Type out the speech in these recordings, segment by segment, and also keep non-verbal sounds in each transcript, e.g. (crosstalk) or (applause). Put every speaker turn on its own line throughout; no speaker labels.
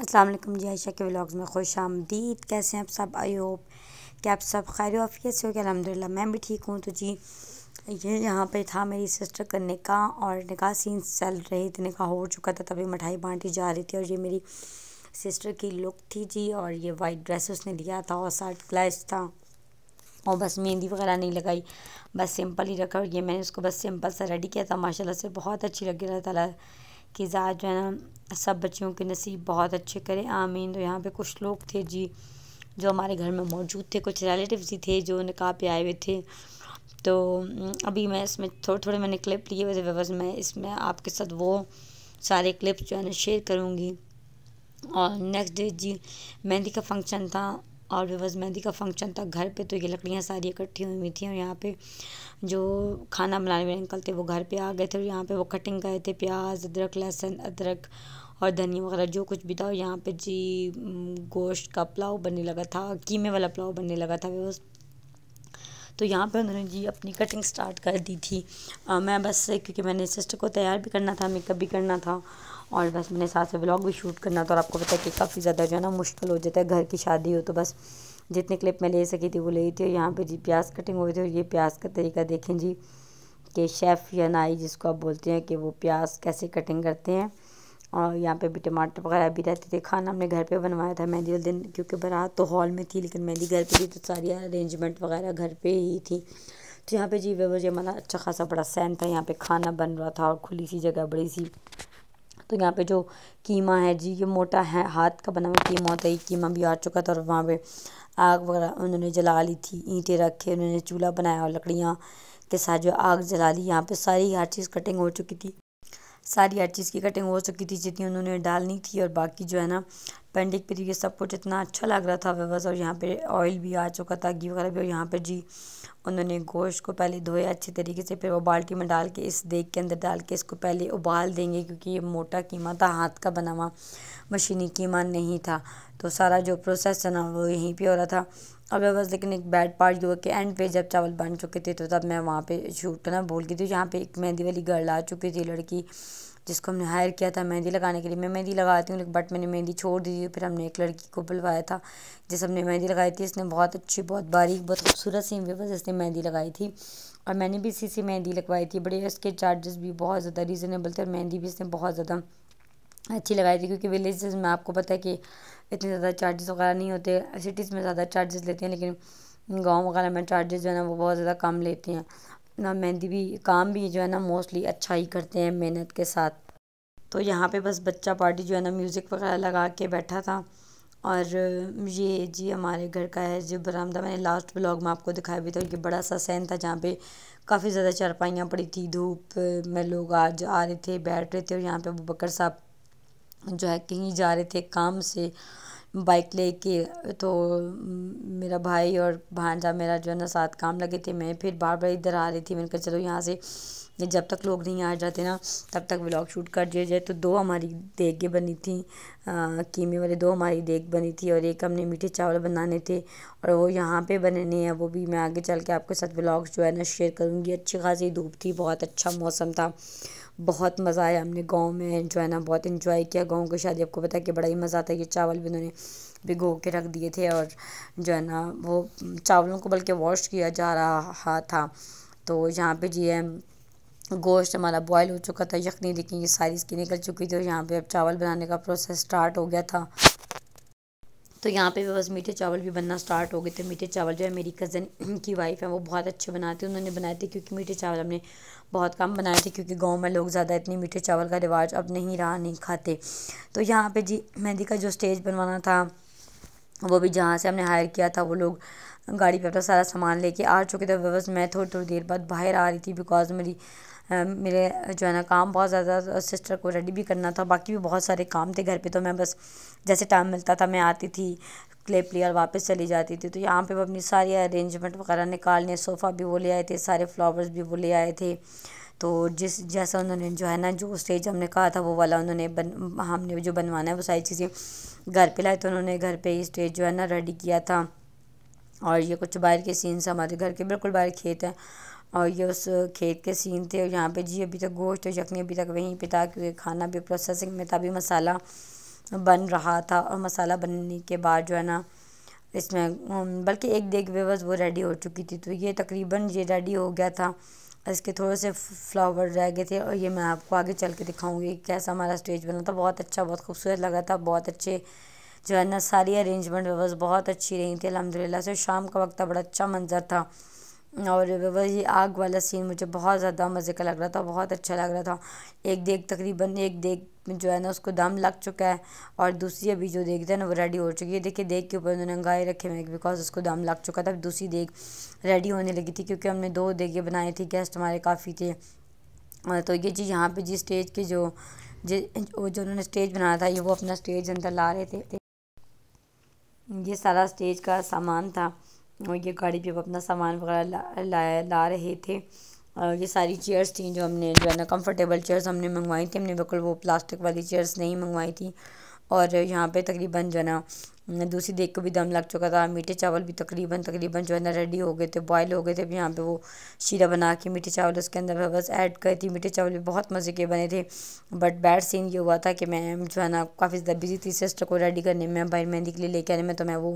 असलम जी आयशा के व्लॉग्स में खुश आमदीद कैसे हैं आप सब आई होप क्या आप सब खैर वाफियत से हो गया अलहमदिल्ला मैं भी ठीक हूँ तो जी ये यहाँ पे था मेरी सिस्टर का निका और निका सीन चल रही थी निका हो चुका था तभी मिठाई बांटी जा रही थी और ये मेरी सिस्टर की लुक थी जी और ये वाइट ड्रेस उसने लिया था और शर्ट क्लैश था और बस मेहंदी वगैरह नहीं लगाई बस सिंपल ही रखा और ये मैंने उसको बस सिंपल सा रेडी किया था माशाला से बहुत अच्छी लगी रहा था कि ज़ात जो है ना सब बच्चियों के नसीब बहुत अच्छे करे आमीन तो यहाँ पे कुछ लोग थे जी जो हमारे घर में मौजूद थे कुछ रिलेटिव ही थे जो निकाह पे आए हुए थे तो अभी मैं इसमें थोड़े थोड़े मैंने क्लिप लिए हुए थे व्यवस्थ मैं इसमें आपके साथ वो सारे क्लिप जो है ना शेयर करूँगी और नेक्स्ट डे जी मेहंदी का फंक्शन था और व्यूवर्स मेहंदी का फंक्शन था घर पे तो ये लकड़ियाँ सारी इकट्ठी हुई हुई थी और यहाँ पे जो खाना बनाने वाले अंकल थे वो घर पे आ गए थे और यहाँ पे वो कटिंग गए थे प्याज अदरक लहसुन अदरक और धनिया वगैरह जो कुछ भी था और यहाँ पे जी गोश्त का पुलाव बनने लगा था कीमे वाला पुलाव बनने लगा था व्यूवर्स तो यहाँ पे उन्होंने जी अपनी कटिंग स्टार्ट कर दी थी आ, मैं बस क्योंकि मैंने सिस्टर को तैयार भी करना था मेकअप भी करना था और बस मैंने साथ से ब्लॉग भी शूट करना था और आपको पता है कि काफ़ी ज़्यादा जो है ना मुश्किल हो जाता है घर की शादी हो तो बस जितने क्लिप मैं ले सकी थी वो ले थी और यहाँ पर जी प्याज कटिंग हुई थी और ये प्याज का तरीका देखें जी कि शेफ़ या नाई जिसको आप बोलते हैं कि वो प्याज कैसे कटिंग करते हैं और यहाँ पे भी टमाटर वगैरह भी रहते थे खाना हमने घर पे बनवाया था मेहंदी वाले दिन क्योंकि बरात तो हॉल में थी लेकिन मेहंदी घर पे थी तो सारी अरेंजमेंट वगैरह घर पे ही थी तो यहाँ पे जी वे जो हमारा अच्छा खासा बड़ा सैन था यहाँ पे खाना बन रहा था और खुली सी जगह बड़ी सी तो यहाँ पे जो कीमा है जी ये मोटा है हाथ का बना हुआ कीमा होता है कीमा भी आ चुका था और वहाँ पे आग वगैरह उन्होंने जला ली थी ईंटें रखे उन्होंने चूल्हा बनाया और लकड़ियाँ के साथ जो आग जला ली यहाँ पे सारी हर चीज़ कटिंग हो चुकी थी सारी हर चीज़ की कटिंग हो चुकी थी जितनी उन्होंने डालनी थी और बाकी जो है ना पेंडिक पे ये सब कुछ इतना अच्छा लग रहा था व्यवस्था और यहाँ पे ऑयल भी आ चुका था घी वगैरह भी और यहाँ पे जी उन्होंने गोश्त को पहले धोया अच्छे तरीके से फिर वो बाल्टी में डाल के इस देख के अंदर डाल के इसको पहले उबाल देंगे क्योंकि ये मोटा कीमा था हाथ का बना हुआ मशीनी कीमा नहीं था तो सारा जो प्रोसेस था ना वो यहीं पे हो रहा था अब बस लेकिन एक बैड पार्ट है कि एंड पे जब चावल बन चुके थे तो तब मैं वहाँ पे शूट तो ना भूल गई थी जहाँ पे एक मेहंदी वाली गर्ल आ चुकी थी लड़की जिसको हमने हायर किया था मेहंदी लगाने के लिए मैं मेहंदी लगाती हूँ बट मैंने मेहंदी छोड़ दी थी फिर हमने एक लड़की को बुलवाया था जिस हमने मेहंदी लगाई थी इसने बहुत अच्छी बहुत बारीक बहुत खूबसूरत सी बेबस इसने मेहंदी लगाई थी और मैंने भी इसी से मेहंदी लगवाई थी बड़े इसके चार्जेस भी बहुत ज़्यादा रीज़नेबल थे और मेहंदी भी इसने बहुत ज़्यादा अच्छी लगाई थी क्योंकि विलेजेस में आपको पता है कि इतने ज़्यादा चार्जेस वगैरह नहीं होते सिटीज़ में ज़्यादा चार्जेस लेते हैं लेकिन गांव वगैरह में चार्जेस जो है ना वो बहुत ज़्यादा कम लेते हैं अपना मेहंदी भी काम भी जो है ना मोस्टली अच्छा ही करते हैं मेहनत के साथ तो यहाँ पे बस बच्चा पार्टी जो है ना म्यूज़िक वगैरह लगा के बैठा था और ये जी हमारे घर का है जो बरामदा मैंने लास्ट ब्लॉग में आपको दिखाया भी था कि बड़ा सा सहन था जहाँ पे काफ़ी ज़्यादा चारपाइयाँ पड़ी थी धूप में लोग आज आ रहे थे बैठ रहे थे और यहाँ पे बकर साहब जो है कहीं जा रहे थे काम से बाइक लेके तो मेरा भाई और भांजा मेरा जो है ना साथ काम लगे थे मैं फिर बार बार इधर आ रही थी मैंने कहा चलो यहाँ से जब तक लोग नहीं आ जाते ना तब तक व्लॉग शूट कर दिया जाए तो दो हमारी देगें बनी थी कीमे वाले दो हमारी देग बनी थी और एक हमने मीठे चावल बनाने थे और वो यहाँ पे बनने हैं वो भी मैं आगे चल के आपके साथ व्लॉग जो है ना शेयर करूँगी अच्छी खासी धूप थी बहुत अच्छा मौसम था बहुत मज़ा आया हमने गाँव में जो है ना बहुत इन्जॉय किया गाँव की शादी आपको पता है कि बड़ा ही मज़ा आता है ये चावल भी उन्होंने भिगो के रख दिए थे और जो है ना वो चावलों को बल्कि वॉश किया जा रहा था तो यहाँ पे जी है गोश्त हमारा बॉयल हो चुका था यखनी लेकिन ये सारी इसकी निकल चुकी थी और यहाँ पे अब चावल बनाने का प्रोसेस स्टार्ट हो गया था तो यहाँ पे बस मीठे चावल भी बनना स्टार्ट हो गए थे मीठे चावल जो है मेरी कज़न (clears throat) की वाइफ है वो बहुत अच्छे बनाते हैं उन्होंने बनाए थे क्योंकि मीठे चावल हमने बहुत कम बनाए थे क्योंकि गांव में लोग ज़्यादा इतने मीठे चावल का रिवाज अब नहीं रहा नहीं खाते तो यहाँ पे जी मेहंदी का जो स्टेज बनवाना था वो भी जहाँ से हमने हायर किया था वो लोग गाड़ी पर अपना सारा सामान लेके आ चुके थे बस मैं थोड़ी थोड़ी देर बाद बाहर आ रही थी बिकॉज मेरी मेरे जो है ना काम बहुत ज़्यादा सिस्टर को रेडी भी करना था बाकी भी बहुत सारे काम थे घर पे तो मैं बस जैसे टाइम मिलता था मैं आती थी क्ले प्लेयर वापस चली जाती थी तो यहाँ पे वो अपनी सारी अरेंजमेंट वगैरह निकालने सोफ़ा भी वो ले आए थे सारे फ्लावर्स भी वो ले आए थे तो जिस जैसा उन्होंने जो है ना जो स्टेज हमने कहा था वो वाला उन्होंने बन हमने जो बनवाना है वो सारी चीज़ें घर पे लाए तो उन्होंने घर पे ही स्टेज जो है ना रेडी किया था और ये कुछ बाहर के सीन्स हमारे घर के बिल्कुल बाहर खेत हैं और ये उस खेत के सीन थे और यहाँ पे जी अभी तक गोश्त और यखनी अभी तक वहीं पे था क्योंकि खाना भी प्रोसेसिंग में था अभी मसाला बन रहा था और मसाला बनने के बाद जो है ना इसमें बल्कि एक देख वे बस वो रेडी हो चुकी थी तो ये तकरीबन ये रेडी हो गया था इसके थोड़े से फ्लावर रह गए थे और ये मैं आपको आगे चल के दिखाऊँगी कैसा हमारा स्टेज बना था बहुत अच्छा बहुत खूबसूरत लगा था बहुत अच्छे जो है ना सारी अरेंजमेंट व्यवस्था बहुत अच्छी रही थी अलहमदिल्ला से शाम का वक्त था बड़ा अच्छा मंजर था और वही आग वाला सीन मुझे बहुत ज़्यादा मज़े का लग रहा था बहुत अच्छा लग रहा था एक देग तकरीबन एक देग जो है ना उसको दम लग चुका है और दूसरी अभी जो देख है ना वो रेडी हो चुकी है देखिए देख के ऊपर उन्होंने गाय रखे हुए बिकॉज उसको दम लग चुका था दूसरी देग रेडी होने लगी थी क्योंकि हमने दो देगे बनाए थे गेस्ट हमारे काफ़ी थे तो ये चीज़ यहाँ पर जिस स्टेज के जो जो जो उन्होंने स्टेज बनाया था ये वो अपना स्टेज अंदर ला रहे थे ये सारा स्टेज का सामान था और ये गाड़ी पे अपना सामान वगैरह ला, ला रहे थे और ये सारी चेयर्स थी जो हमने जो है ना कम्फर्टेबल चेयर्स हमने मंगवाई थी हमने बिल्कुल वो प्लास्टिक वाली चेयर्स नहीं मंगवाई थी और यहाँ पे तकरीबन जो है ना दूसरी देख को भी दम लग चुका था मीठे चावल भी तकरीबन तकरीबन जो है ना रेडी हो गए थे बॉयल हो गए थे अब यहाँ पे वो शीरा बना के मीठे चावल उसके अंदर बस ऐड करी थी मीठे चावल भी बहुत मज़े के बने थे बट बैड सीन ये हुआ था कि मैं जो है ना काफ़ी ज़्यादा बिजी थी सिस्टर को रेडी करने में भाई मेहंदी के लिए लेके आने में तो मैं वो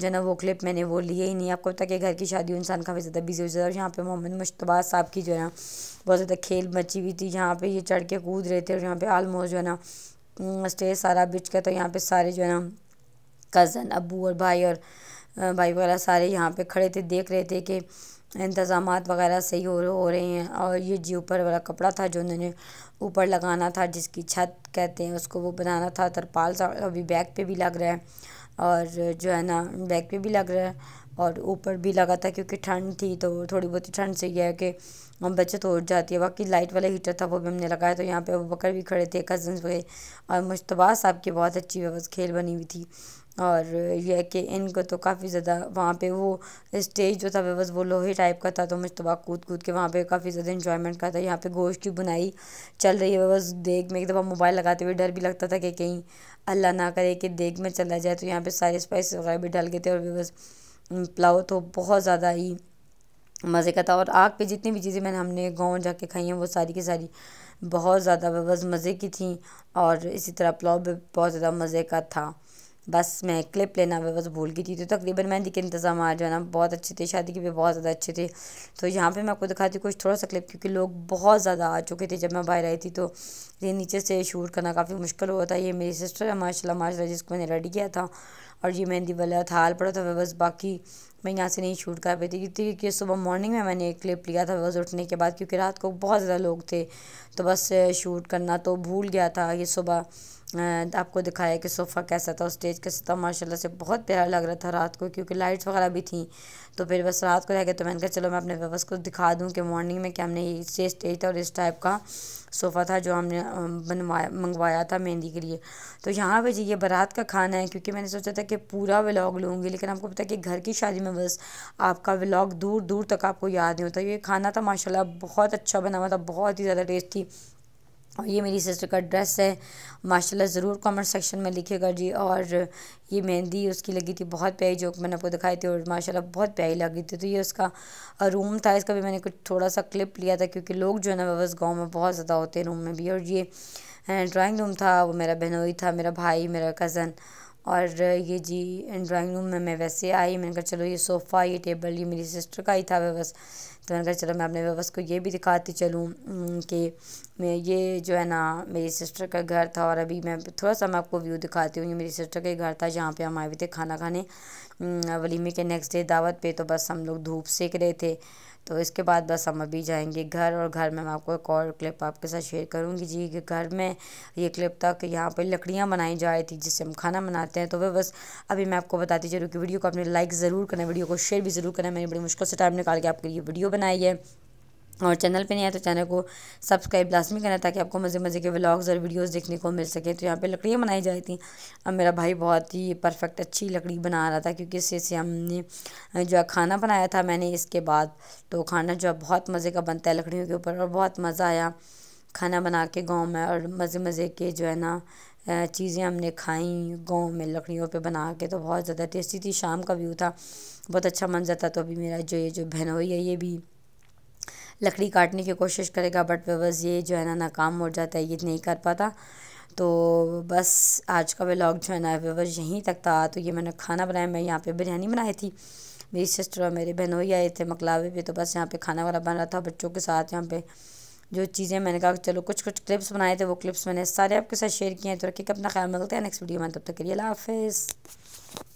जो है ना वो क्लिप मैंने वो लिए ही नहीं आपको पता कि घर की शादी इंसान काफ़ी ज़्यादा बिजी हो जाता है और यहाँ पर मोहम्मद मुशतबा साहब की जो है ना बहुत ज़्यादा खेल मची हुई थी यहाँ पर ये चढ़ के कूद रहे थे और यहाँ पर आलमोस्ट जो है ना हम्म, स्टेज सारा बिछ गया तो यहाँ पे सारे जो है ना कज़न अबू और भाई और भाई वगैरह सारे यहाँ पे खड़े थे देख रहे थे कि इंतज़ाम वगैरह सही हो हो रहे हैं और ये जी ऊपर वाला कपड़ा था जो उन्होंने ऊपर लगाना था जिसकी छत कहते हैं उसको वो बनाना था तरपाल सा अभी बैग पे भी लग रहा है और जो है ना बैक पे भी लग रहा है और ऊपर भी लगा था क्योंकि ठंड थी तो थोड़ी बहुत ठंड से यह है कि हम बचत हो जाती है बाकी लाइट वाला हीटर था वो भी हमने लगाया तो यहाँ पे वो बकर भी खड़े थे कज़न्स हुए और मुशतबा साहब की बहुत अच्छी खेल बनी हुई थी और यह कि इनको तो काफ़ी ज़्यादा वहाँ पे वो स्टेज जो था बस वो लोहे टाइप का था तो मुश्तबा कूद कूद के वहाँ पे काफ़ी ज़्यादा इन्जॉयमेंट करता था यहाँ पे गोश्त की बुनाई चल रही है बस देख में एक दफ़ा मोबाइल लगाते हुए डर भी लगता था कि कहीं अल्लाह ना करे कि देख में चला जाए तो यहाँ पर सारे स्पाइस वगैरह भी डाल गए थे और बस पुलाव तो बहुत ज़्यादा ही मज़े का था और आग पर जितनी भी चीज़ें मैंने हमने जा के खाई हैं वो सारी की सारी बहुत ज़्यादा बस मज़े की थी और इसी तरह पुलाव भी बहुत ज़्यादा मज़े का था बस मैं क्लिप लेना हुआ बस भूल गई थी तो तकरीबन मेहंदी के इंतजाम आज जो है ना बहुत अच्छे थे शादी के भी बहुत ज़्यादा अच्छे थे तो यहाँ पे मैं आपको दिखाती हूँ कुछ थोड़ा सा क्लिप क्योंकि लोग बहुत ज़्यादा आ चुके थे जब मैं बाहर आई थी तो ये नीचे से शूट करना काफ़ी मुश्किल हुआ था ये मेरी सिस्टर है माशा माशा जिसको मैंने रेडी किया था और ये मेहंदी वाला था हाल पड़ा था बस बाकी मैं यहाँ से नहीं शूट कर पाई थी क्योंकि सुबह मॉर्निंग में मैंने एक क्लिप लिया था बस उठने के बाद क्योंकि रात को बहुत ज़्यादा लोग थे तो बस शूट करना तो भूल गया था ये सुबह आपको दिखाया कि सोफ़ा कैसा था स्टेज कैसा था माशाल्लाह से बहुत प्यारा लग रहा था रात को क्योंकि लाइट्स वगैरह भी थी तो फिर बस रात को रह गया तो मैंने कहा चलो मैं अपने व्यवस्था को दिखा दूँ कि मॉर्निंग में क्या हमने ये स्टेज था और इस टाइप का सोफ़ा था जो हमने बनवाया मंगवाया था मेहंदी के लिए तो यहाँ पे जी ये बारात का खाना है क्योंकि मैंने सोचा था कि पूरा व्लॉग लूँगी लेकिन आपको पता है कि घर की शादी में बस आपका व्लॉग दूर दूर तक आपको याद नहीं होता ये खाना था माशाल्लाह बहुत अच्छा बना हुआ था बहुत ही ज़्यादा टेस्टी और ये मेरी सिस्टर का ड्रेस है माशाल्लाह ज़रूर कमेंट सेक्शन में लिखेगा जी और ये मेहंदी उसकी लगी थी बहुत प्यारी जो मैंने आपको दिखाई थी और माशाल्लाह बहुत प्यारी लगी थी तो ये उसका रूम था इसका भी मैंने कुछ थोड़ा सा क्लिप लिया था क्योंकि लोग जो है ना बस गाँव में बहुत ज़्यादा होते हैं रूम में भी और ये ड्राॅइंग रूम था वो मेरा बहनोई था मेरा भाई मेरा कज़न और ये जी ड्राॅइंग रूम में मैं वैसे आई मैंने कहा चलो ये सोफ़ा ये टेबल ये मेरी सिस्टर का ही था बस तो मैंने कहा चलो मैं अपने व्यवर्स को ये भी दिखाती चलूँ कि मैं ये जो है ना मेरी सिस्टर का घर था और अभी मैं थोड़ा सा मैं आपको व्यू दिखाती हूँ ये मेरी सिस्टर का घर था जहाँ पे हम आए हुए थे खाना खाने वलीमे के नेक्स्ट डे दावत पे तो बस हम लोग धूप सेक रहे थे तो इसके बाद बस हम अभी जाएंगे घर और घर में मैं आपको एक और क्लिप आपके साथ शेयर करूँगी जी कि घर में ये क्लिप था कि यहाँ पर लकड़ियाँ बनाई जा रही थी जिससे हम खाना बनाते हैं तो वह बस अभी मैं आपको बताती चलूँ कि वीडियो को अपने लाइक ज़रूर करना वीडियो को शेयर भी ज़रूर करना मैंने बड़ी मुश्किल से टाइम निकाल के आपके लिए वीडियो बनाई है और चैनल पे नहीं आए तो चैनल को सब्सक्राइब लाजमी करना ताकि आपको मज़े मज़े के व्लॉग्स और वीडियोस देखने को मिल सके तो यहाँ पे लकड़ियाँ बनाई जाती अब मेरा भाई बहुत ही परफेक्ट अच्छी लकड़ी बना रहा था क्योंकि इससे से हमने जो है खाना बनाया था मैंने इसके बाद तो खाना जो है बहुत मज़े का बनता है लकड़ियों के ऊपर और बहुत मज़ा आया खाना बना के गाँव में और मज़े मज़े के जो है ना चीज़ें हमने खाई गाँव में लकड़ियों पर बना के तो बहुत ज़्यादा टेस्टी थी शाम का व्यू था बहुत अच्छा मंजर था तो अभी मेरा जो ये जो बहनोई है ये भी लकड़ी काटने की कोशिश करेगा बट बस ये जो है ना नाकाम हो जाता है ये नहीं कर पाता तो बस आज का व्लॉग जो है ना व्यवर्स यहीं तक था तो ये मैंने खाना बनाया मैं यहाँ पे बिरयानी बनाई थी मेरी सिस्टर और मेरे बहनों ही आए थे मकलावे पे तो बस यहाँ पे खाना वाला बन रहा था बच्चों के साथ यहाँ पे जो चीज़ें मैंने कहा चलो कुछ कुछ क्लिप्स बनाए थे वो क्लिप्स मैंने सारे आपके साथ शेयर किए हैं तो रखिए अपना ख्याल मिलते हैं नेक्स्ट वीडियो में तब तक करिए लिए हाफिज़